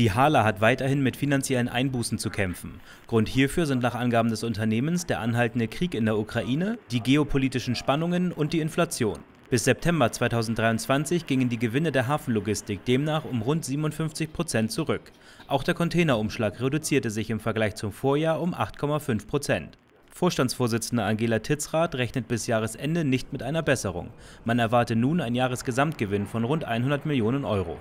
Die Hala hat weiterhin mit finanziellen Einbußen zu kämpfen. Grund hierfür sind nach Angaben des Unternehmens der anhaltende Krieg in der Ukraine, die geopolitischen Spannungen und die Inflation. Bis September 2023 gingen die Gewinne der Hafenlogistik demnach um rund 57 Prozent zurück. Auch der Containerumschlag reduzierte sich im Vergleich zum Vorjahr um 8,5 Prozent. Vorstandsvorsitzende Angela Titzrath rechnet bis Jahresende nicht mit einer Besserung. Man erwarte nun ein Jahresgesamtgewinn von rund 100 Millionen Euro.